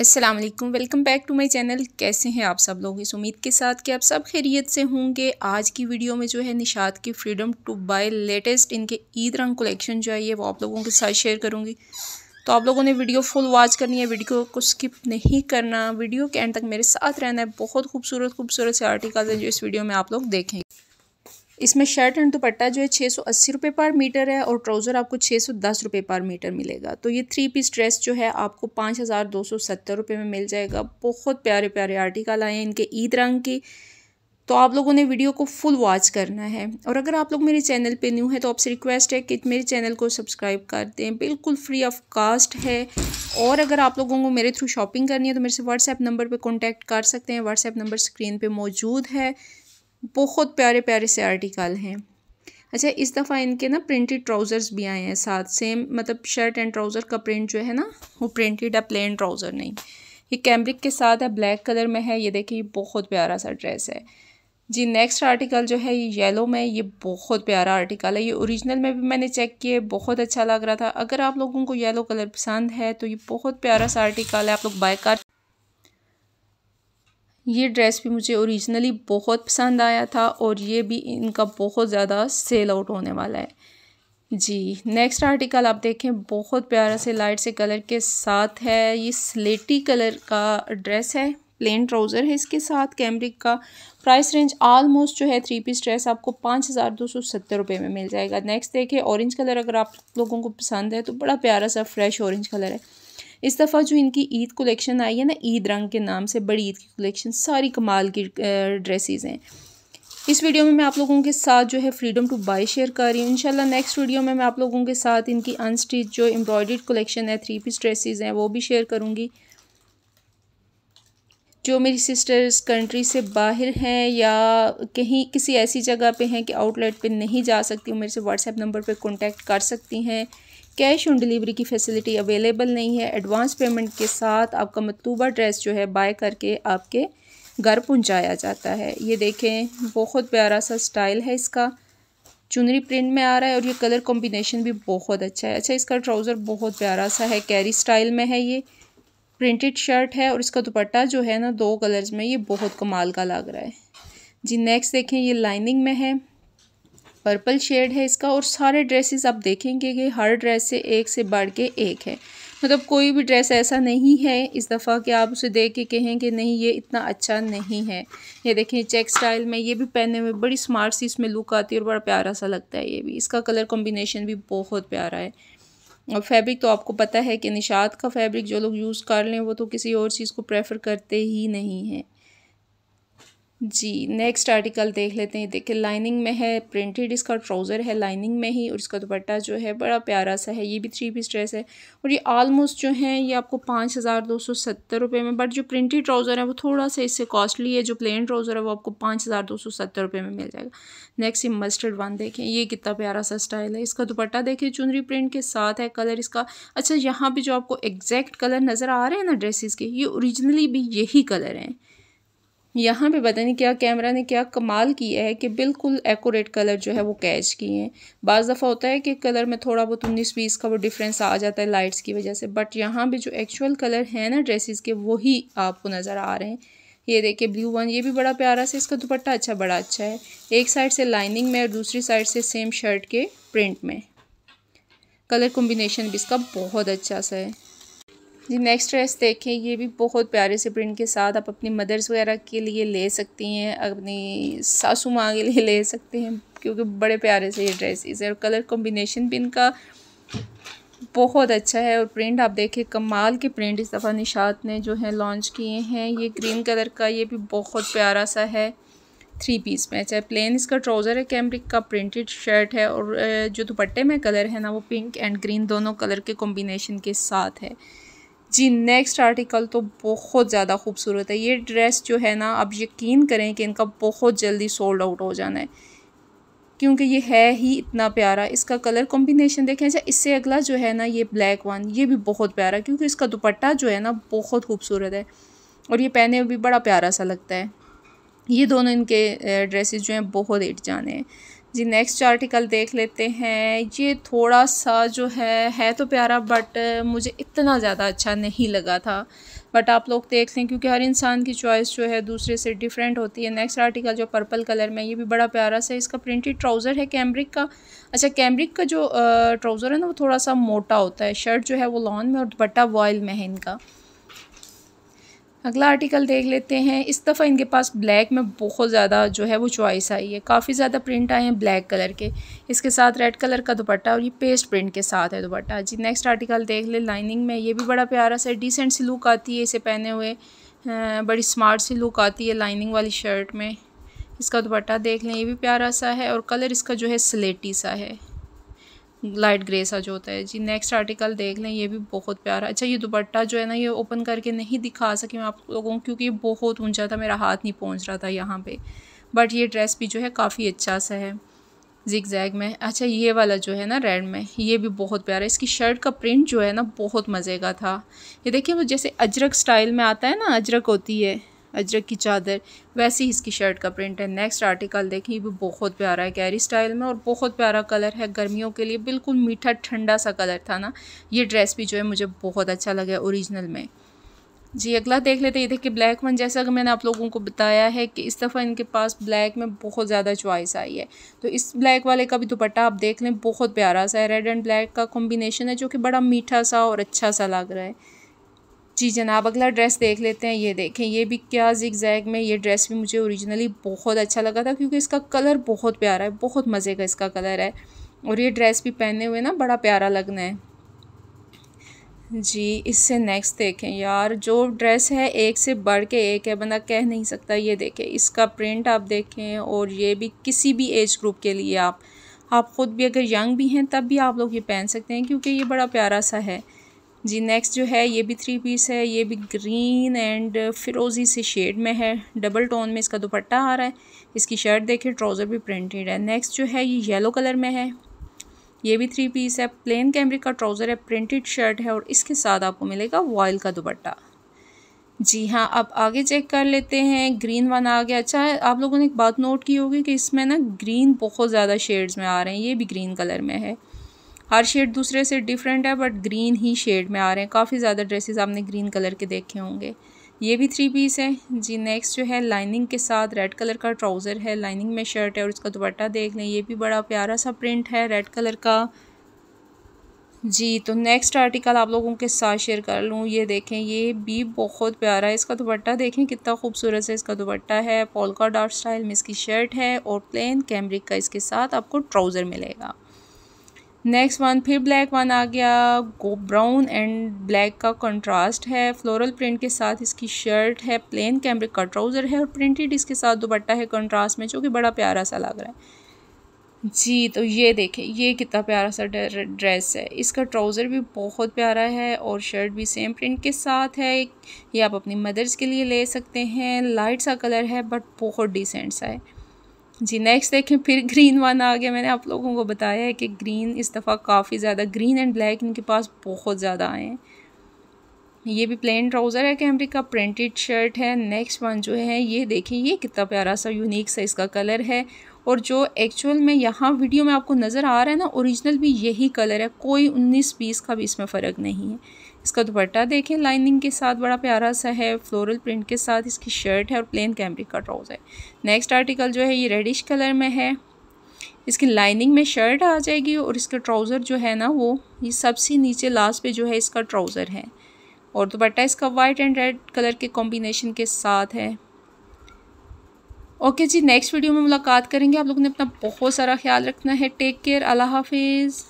अस्सलाम वालेकुम welcome back to my channel कैसे हैं आप सब लोग इस उम्मीद के साथ कि आप सब खैरियत से होंगे आज की वीडियो में जो है निशात की फ्रीडम टू बाय लेटेस्ट इनके ईद रंग कलेक्शन जो है ये वो आप लोगों के साथ शेयर करूँगी तो आप लोगों ने वीडियो फुल वॉच करनी है वीडियो को स्किप नहीं करना वीडियो के एंड तक मेरे साथ रहना है बहुत खूबसूरत खूबसूरत से आर्टिकल्स हैं जो इस वीडियो में आप लोग देखेंगे इसमें शर्ट एंड दुपट्टा जो है छः सौ अस्सी रुपये पर मीटर है और ट्राउज़र आपको छः सौ दस रुपये पर मीटर मिलेगा तो ये थ्री पीस ड्रेस जो है आपको पाँच हज़ार दो सौ सत्तर रुपये में मिल जाएगा बहुत प्यारे प्यारे आर्टिकल आए हैं इनके ईद रंग की तो आप लोगों ने वीडियो को फुल वॉच करना है और अगर आप लोग मेरे चैनल पे न्यू हैं तो आपसे रिक्वेस्ट है कि मेरे चैनल को सब्सक्राइब कर दें बिल्कुल फ्री ऑफ कास्ट है और अगर आप लोगों को मेरे थ्रू शॉपिंग करनी है तो मेरे से व्हाट्सएप नंबर पे कांटेक्ट कर सकते हैं व्हाट्सएप नंबर स्क्रीन पे मौजूद है बहुत प्यारे प्यारे से आर्टिकल हैं अच्छा इस दफ़ा इनके ना प्रिंटेड ट्राउज़र्स भी आए हैं साथ सेम मतलब शर्ट एंड ट्राउज़र का प्रिंट जो है ना वो प्रिंटेड है प्लेन ट्राउज़र नहीं ये कैमरिक के साथ है ब्लैक कलर में है ये देखिए बहुत प्यारा सा ड्रेस है जी नेक्स्ट आर्टिकल जो है ये येलो में ये बहुत प्यारा आर्टिकल है ये ओरिजिनल में भी मैंने चेक किए बहुत अच्छा लग रहा था अगर आप लोगों को येलो कलर पसंद है तो ये बहुत प्यारा सा आर्टिकल है आप लोग बाय कर ये ड्रेस भी मुझे ओरिजिनली बहुत पसंद आया था और ये भी इनका बहुत ज़्यादा सेल आउट होने वाला है जी नेक्स्ट आर्टिकल आप देखें बहुत प्यारा से लाइट से कलर के साथ है ये स्लेटी कलर का ड्रेस है प्लेन ट्राउज़र है इसके साथ कैमरिक का प्राइस रेंज आलमोस्ट जो है थ्री पीस ड्रेस आपको पाँच हज़ार दो सौ सत्तर रुपये में मिल जाएगा नेक्स्ट देखिए ऑरेंज कलर अगर आप लोगों को पसंद है तो बड़ा प्यारा सा फ्रेश ऑरेंज कलर है इस दफ़ा जो इनकी ईद कलेक्शन आई है ना ईद रंग के नाम से बड़ी ईद की कलेक्शन सारी कमाल की ड्रेसेस हैं इस वीडियो में मैं आप लोगों के साथ जो है फ्रीडम टू बाय शेयर कर रही हूँ इनशाला नेक्स्ट वीडियो में मैं आप लोगों के साथ इनकी अनस्टिच जो एम्ब्रॉयड कलेक्शन है थ्री पीस ड्रेसिज़ हैं वो भी शेयर करूँगी जो मेरी सिस्टर्स कंट्री से बाहर हैं या कहीं किसी ऐसी जगह पे हैं कि आउटलेट पे नहीं जा सकती हूँ मेरे से व्हाट्सएप नंबर पे कांटेक्ट कर सकती हैं कैश ऑन डिलीवरी की फैसिलिटी अवेलेबल नहीं है एडवांस पेमेंट के साथ आपका मतलूबा ड्रेस जो है बाय करके आपके घर पहुंचाया जाता है ये देखें बहुत प्यारा सा स्टाइल है इसका चुनरी प्रिंट में आ रहा है और ये कलर कॉम्बिनेशन भी बहुत अच्छा है अच्छा इसका ट्राउज़र बहुत प्यारा सा है कैरी स्टाइल में है ये प्रिंटेड शर्ट है और इसका दुपट्टा जो है ना दो कलर्स में ये बहुत कमाल का लग रहा है जी नेक्स्ट देखें ये लाइनिंग में है पर्पल शेड है इसका और सारे ड्रेसेस आप देखेंगे कि हर ड्रेस से एक से बढ़ के एक है मतलब कोई भी ड्रेस ऐसा नहीं है इस दफ़ा कि आप उसे देख के कहें कि नहीं ये इतना अच्छा नहीं है ये देखें चेक स्टाइल में ये भी पहने में बड़ी स्मार्ट सी इसमें लुक आती है और बड़ा प्यारा सा लगता है ये भी इसका कलर कॉम्बिनेशन भी बहुत प्यारा है और फैब्रिक तो आपको पता है कि निशात का फैब्रिक जो लोग यूज़ कर लें वो तो किसी और चीज़ को प्रेफर करते ही नहीं है जी नेक्स्ट आर्टिकल देख लेते हैं देखिए लाइनिंग में है प्रिंटेड इसका ट्राउज़र है लाइनिंग में ही और इसका दुपट्टा जो है बड़ा प्यारा सा है ये भी थ्री पीस ड्रेस है और ये आलमोस्ट जो है ये आपको पाँच हज़ार दो सौ सत्तर रुपये में बट जो प्रिंटेड ट्राउज़र है वो थोड़ा सा इससे कॉस्टली है जो प्लेन ट्राउज़र है वो आपको पाँच हज़ार दो सौ सत्तर रुपये में मिल जाएगा नेक्स्ट ये मस्टर्ड वन देखें ये कितना प्यारा सा स्टाइल है इसका दुपट्टा देखिए चुनरी प्रिंट के साथ है कलर इसका अच्छा यहाँ पर जो आपको एग्जैक्ट कलर नज़र आ रहे हैं ना ड्रेसिस के ये औरिजिनली भी यही कलर हैं यहाँ पे पता नहीं क्या कैमरा ने क्या कमाल किया है कि बिल्कुल एकोरेट कलर जो है वो कैच किए हैं बज़ दफ़ा होता है कि कलर में थोड़ा बहुत उन्नीस बीस का वो डिफरेंस आ जाता है लाइट्स की वजह से बट यहाँ पे जो एक्चुअल कलर है ना ड्रेसेस के वही आपको नज़र आ रहे हैं ये देखिए ब्लू वन ये भी बड़ा प्यारा से इसका दुपट्टा अच्छा बड़ा अच्छा है एक साइड से लाइनिंग में और दूसरी साइड से सेम शर्ट के प्रिंट में कलर कॉम्बिनेशन भी इसका बहुत अच्छा सा है जी नेक्स्ट ड्रेस देखें ये भी बहुत प्यारे से प्रिंट के साथ आप अपनी मदर्स वगैरह के लिए ले सकती हैं अपनी सासू माँ के लिए ले सकते हैं क्योंकि बड़े प्यारे से ये ड्रेसेस है और कलर कॉम्बिनेशन भी इनका बहुत अच्छा है और प्रिंट आप देखें कमाल के प्रिंट इस दफ़ा निशात ने जो है लॉन्च किए हैं ये ग्रीन कलर का ये भी बहुत प्यारा सा है थ्री पीस में चाहे प्लेन इसका ट्राउज़र है कैमरिक का प्रिंटेड शर्ट है और जो दुपट्टे में कलर है ना वो पिंक एंड ग्रीन दोनों कलर के कॉम्बिनेशन के साथ है जी नेक्स्ट आर्टिकल तो बहुत ज़्यादा खूबसूरत है ये ड्रेस जो है ना आप यकीन करें कि इनका बहुत जल्दी सोल्ड आउट हो जाना है क्योंकि ये है ही इतना प्यारा इसका कलर कॉम्बिनेशन देखें अच्छा इससे अगला जो है ना ये ब्लैक वन ये भी बहुत प्यारा क्योंकि इसका दुपट्टा जो है ना बहुत खूबसूरत है और ये पहने भी बड़ा प्यारा सा लगता है ये दोनों इनके ड्रेसेस जो हैं बहुत एट जाने हैं जी नेक्स्ट आर्टिकल देख लेते हैं ये थोड़ा सा जो है है तो प्यारा बट मुझे इतना ज़्यादा अच्छा नहीं लगा था बट आप लोग देख लें क्योंकि हर इंसान की चॉइस जो है दूसरे से डिफरेंट होती है नेक्स्ट आर्टिकल जो पर्पल कलर में ये भी बड़ा प्यारा सा इसका प्रिंटेड ट्राउज़र है कैमरिक का अच्छा कैमरिक का जो ट्राउज़र है ना वो थोड़ा सा मोटा होता है शर्ट जो है वो लॉन में और दुपट्टा वॉयल में है इनका अगला आर्टिकल देख लेते हैं इस दफ़ा इनके पास ब्लैक में बहुत ज़्यादा जो है वो चॉइस आई है काफ़ी ज़्यादा प्रिंट आए हैं ब्लैक कलर के इसके साथ रेड कलर का दुपट्टा और ये पेस्ट प्रिंट के साथ है दुपट्टा जी नेक्स्ट आर्टिकल देख ले लाइनिंग में ये भी बड़ा प्यारा सा डिसेंट सी लुक आती है इसे पहने हुए बड़ी स्मार्ट सी लुक आती है लाइनिंग वाली शर्ट में इसका दुपट्टा देख लें ये भी प्यारा सा है और कलर इसका जो है स्लेटी सा है लाइट ग्रे सा जो होता है जी नेक्स्ट आर्टिकल देख लें ये भी बहुत प्यारा अच्छा ये दुपट्टा जो है ना ये ओपन करके नहीं दिखा सकी मैं आप लोगों को क्योंकि ये बहुत ऊंचा था मेरा हाथ नहीं पहुंच रहा था यहाँ पे बट ये ड्रेस भी जो है काफ़ी अच्छा सा है जिग जैग में अच्छा ये वाला जो है ना रेड में ये भी बहुत प्यारा है इसकी शर्ट का प्रिंट जो है ना बहुत मज़े का था ये देखिए वो जैसे अजरक स्टाइल में आता है ना अजरक होती है अजरक की चादर ही इसकी शर्ट का प्रिंट है नेक्स्ट आर्टिकल देखें ये भी बहुत प्यारा है कैरी स्टाइल में और बहुत प्यारा कलर है गर्मियों के लिए बिल्कुल मीठा ठंडा सा कलर था ना ये ड्रेस भी जो है मुझे बहुत अच्छा लगा ओरिजिनल में जी अगला देख लेते हैं देखिए ब्लैक वन जैसा कि मैंने आप लोगों को बताया है कि इस दफ़ा इनके पास ब्लैक में बहुत ज़्यादा चॉइस आई है तो इस ब्लैक वाले का भी दुपट्टा आप देख लें बहुत प्यारा सा है रेड एंड ब्लैक का कॉम्बिनेशन है जो कि बड़ा मीठा सा और अच्छा सा लग रहा है जी जनाब अगला ड्रेस देख लेते हैं ये देखें ये भी क्या जिक जैग में ये ड्रेस भी मुझे ओरिजिनली बहुत अच्छा लगा था क्योंकि इसका कलर बहुत प्यारा है बहुत मज़े का इसका कलर है और ये ड्रेस भी पहने हुए ना बड़ा प्यारा लगना है जी इससे नेक्स्ट देखें यार जो ड्रेस है एक से बढ़ के एक है बंदा कह नहीं सकता ये देखें इसका प्रिंट आप देखें और ये भी किसी भी एज ग्रुप के लिए आप आप ख़ुद भी अगर यंग भी हैं तब भी आप लोग ये पहन सकते हैं क्योंकि ये बड़ा प्यारा सा है जी नेक्स्ट जो है ये भी थ्री पीस है ये भी ग्रीन एंड फिरोज़ी से शेड में है डबल टोन में इसका दुपट्टा आ रहा है इसकी शर्ट देखिए ट्राउज़र भी प्रिंटेड है नेक्स्ट जो है ये येलो कलर में है ये भी थ्री पीस है प्लेन कैमरिक का ट्राउज़र है प्रिंटेड शर्ट है और इसके साथ आपको मिलेगा वॉयल का दुपट्टा जी हाँ अब आगे चेक कर लेते हैं ग्रीन वन आ गया अच्छा आप लोगों ने एक बात नोट की होगी कि इसमें ना ग्रीन बहुत ज़्यादा शेड्स में आ रहे हैं ये भी ग्रीन कलर में है हर शेड दूसरे से डिफरेंट है बट ग्रीन ही शेड में आ रहे हैं काफ़ी ज़्यादा ड्रेसेस आपने ग्रीन कलर के देखे होंगे ये भी थ्री पीस है जी नेक्स्ट जो है लाइनिंग के साथ रेड कलर का ट्राउज़र है लाइनिंग में शर्ट है और इसका दुपट्टा देख लें ये भी बड़ा प्यारा सा प्रिंट है रेड कलर का जी तो नेक्स्ट आर्टिकल आप लोगों के साथ शेयर कर लूँ ये देखें ये भी बहुत प्यारा है इसका दुपट्टा देखें कितना खूबसूरत है इसका दुपट्टा है पोलका डार्क स्टाइल में इसकी शर्ट है और प्लेन कैमरिक का इसके साथ आपको ट्राउज़र मिलेगा नेक्स्ट वन फिर ब्लैक वन आ गया गो ब्राउन एंड ब्लैक का कंट्रास्ट है फ्लोरल प्रिंट के साथ इसकी शर्ट है प्लेन कैमरे का ट्राउज़र है और प्रिंटेड इसके साथ दुपट्टा है कंट्रास्ट में जो कि बड़ा प्यारा सा लग रहा है जी तो ये देखें ये कितना प्यारा सा ड्रेस है इसका ट्राउज़र भी बहुत प्यारा है और शर्ट भी सेम प्रिंट के साथ है ये आप अपनी मदर्स के लिए ले सकते हैं लाइट सा कलर है बट बहुत डिसेंट सा है जी नेक्स्ट देखें फिर ग्रीन वन आ गया मैंने आप लोगों को बताया है कि ग्रीन इस दफ़ा काफ़ी ज़्यादा ग्रीन एंड ब्लैक इनके पास बहुत ज़्यादा आए हैं ये भी प्लेन ट्राउज़र है कैमरे का प्रिंटेड शर्ट है नेक्स्ट वन जो है ये देखिए ये कितना प्यारा सा यूनिक सा इसका कलर है और जो एक्चुअल में यहाँ वीडियो में आपको नज़र आ रहा है ना ओरिजिनल भी यही कलर है कोई उन्नीस बीस का भी इसमें फ़र्क नहीं है इसका दुपट्टा देखें लाइनिंग के साथ बड़ा प्यारा सा है फ्लोरल प्रिंट के साथ इसकी शर्ट है और प्लेन कैमरिक का ट्राउज़ है नेक्स्ट आर्टिकल जो है ये रेडिश कलर में है इसकी लाइनिंग में शर्ट आ जाएगी और इसका ट्राउज़र जो है ना वो ये सबसे नीचे लास्ट पे जो है इसका ट्राउज़र है और दुपट्टा इसका वाइट एंड रेड कलर के कॉम्बिनेशन के साथ है ओके जी नेक्स्ट वीडियो में मुलाकात करेंगे आप लोगों ने अपना बहुत सारा ख्याल रखना है टेक केयर अल्लाह हाफिज़